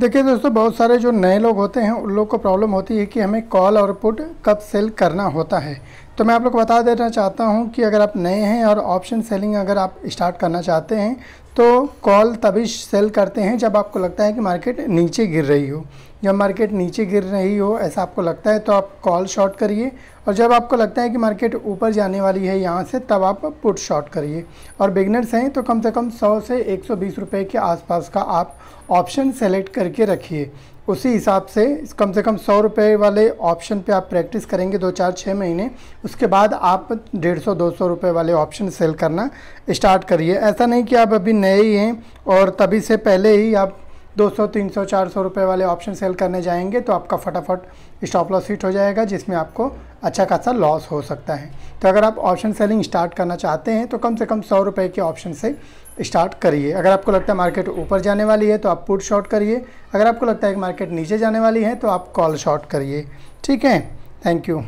देखिए दोस्तों बहुत सारे जो नए लोग होते हैं उन लोग को प्रॉब्लम होती है कि हमें कॉल और पुट कब सेल करना होता है तो मैं आप लोग को बता देना चाहता हूँ कि अगर आप नए हैं और ऑप्शन सेलिंग अगर आप स्टार्ट करना चाहते हैं तो कॉल तभी सेल करते हैं जब आपको लगता है कि मार्केट नीचे गिर रही हो जब मार्केट नीचे गिर रही हो ऐसा आपको लगता है तो आप कॉल शॉर्ट करिए और जब आपको लगता है कि मार्केट ऊपर जाने वाली है यहाँ से तब आप पुट शॉर्ट करिए और बिगनर्स हैं तो कम से कम 100 से 120 रुपए के आसपास का आप ऑप्शन सेलेक्ट करके रखिए उसी हिसाब से कम से कम सौ रुपये वाले ऑप्शन पे आप प्रैक्टिस करेंगे दो चार छः महीने उसके बाद आप डेढ़ सौ दो सौ रुपये वाले ऑप्शन सेल करना स्टार्ट करिए ऐसा नहीं कि आप अभी नए ही हैं और तभी से पहले ही आप दो सौ तीन सौ चार सौ रुपये वाले ऑप्शन सेल करने जाएंगे तो आपका फटाफट स्टॉप लॉस हिट हो जाएगा जिसमें आपको अच्छा खासा लॉस हो सकता है तो अगर आप ऑप्शन सेलिंग स्टार्ट करना चाहते हैं तो कम से कम सौ रुपये के ऑप्शन से स्टार्ट करिए अगर आपको लगता है मार्केट ऊपर जाने वाली है तो आप पुट शॉर्ट करिए अगर आपको लगता है कि मार्केट नीचे जाने वाली है तो आप कॉल शॉर्ट करिए ठीक है थैंक यू